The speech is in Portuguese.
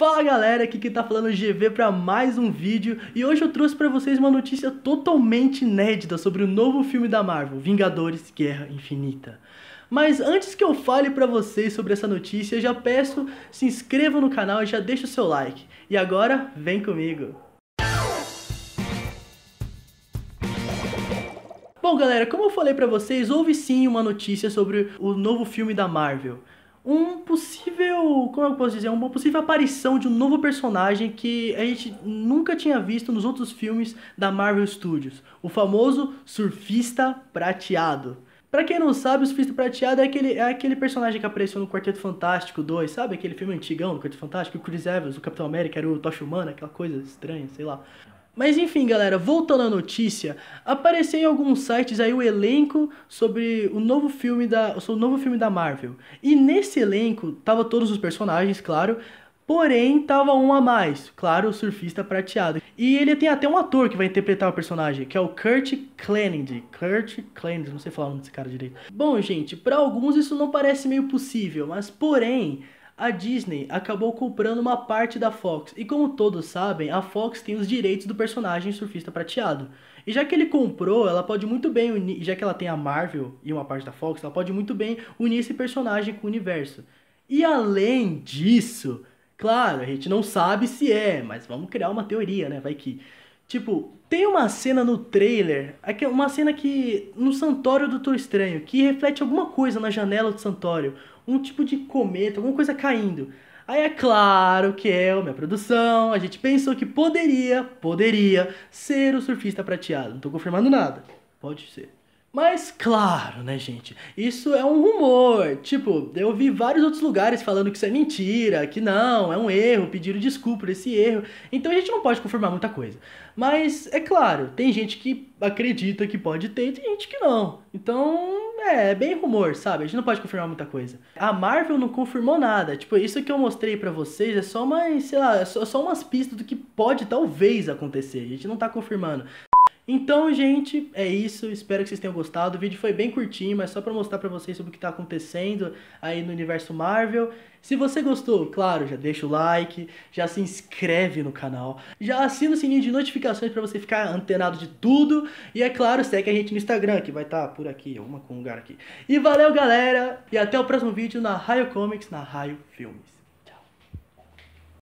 Fala galera, aqui que tá falando é GV para mais um vídeo e hoje eu trouxe para vocês uma notícia totalmente inédita sobre o novo filme da Marvel, Vingadores Guerra Infinita. Mas antes que eu fale para vocês sobre essa notícia, já peço, se inscrevam no canal e já deixa o seu like. E agora, vem comigo! Bom galera, como eu falei para vocês, houve sim uma notícia sobre o novo filme da Marvel um possível, como eu posso dizer, uma possível aparição de um novo personagem que a gente nunca tinha visto nos outros filmes da Marvel Studios, o famoso surfista prateado. Para quem não sabe, o surfista prateado é aquele, é aquele personagem que apareceu no Quarteto Fantástico 2, sabe? Aquele filme antigão do Quarteto Fantástico, o Chris Evans, o Capitão América era o Tocha Humana, aquela coisa estranha, sei lá. Mas enfim, galera, voltando à notícia, apareceu em alguns sites aí o elenco sobre o novo filme da, o novo filme da Marvel. E nesse elenco tava todos os personagens, claro, porém tava um a mais, claro, o surfista prateado. E ele tem até um ator que vai interpretar o personagem, que é o Kurt Clenand. Kurt Clenand, não sei falar o nome desse cara direito. Bom, gente, para alguns isso não parece meio possível, mas porém, a Disney acabou comprando uma parte da Fox, e como todos sabem, a Fox tem os direitos do personagem surfista prateado. E já que ele comprou, ela pode muito bem unir, já que ela tem a Marvel e uma parte da Fox, ela pode muito bem unir esse personagem com o universo. E além disso, claro, a gente não sabe se é, mas vamos criar uma teoria, né? Vai que Tipo, tem uma cena no trailer, é uma cena que no santório do Doutor Estranho, que reflete alguma coisa na janela do santório, um tipo de cometa, alguma coisa caindo. Aí é claro que é minha produção, a gente pensou que poderia, poderia ser o surfista prateado. Não tô confirmando nada. Pode ser. Mas claro, né, gente? Isso é um rumor. Tipo, eu vi vários outros lugares falando que isso é mentira, que não, é um erro, pediram desculpa por esse erro. Então a gente não pode confirmar muita coisa. Mas é claro, tem gente que acredita que pode ter e tem gente que não. Então, é, é bem rumor, sabe? A gente não pode confirmar muita coisa. A Marvel não confirmou nada. Tipo, isso que eu mostrei para vocês é só mais, sei lá, é só, é só umas pistas do que pode talvez acontecer. A gente não tá confirmando. Então, gente, é isso. Espero que vocês tenham gostado. O vídeo foi bem curtinho, mas só para mostrar para vocês sobre o que está acontecendo aí no universo Marvel. Se você gostou, claro, já deixa o like, já se inscreve no canal, já assina o sininho de notificações para você ficar antenado de tudo. E é claro, segue a gente no Instagram, que vai estar tá por aqui, alguma com um lugar aqui. E valeu, galera! E até o próximo vídeo na Raio Comics, na Raio Filmes.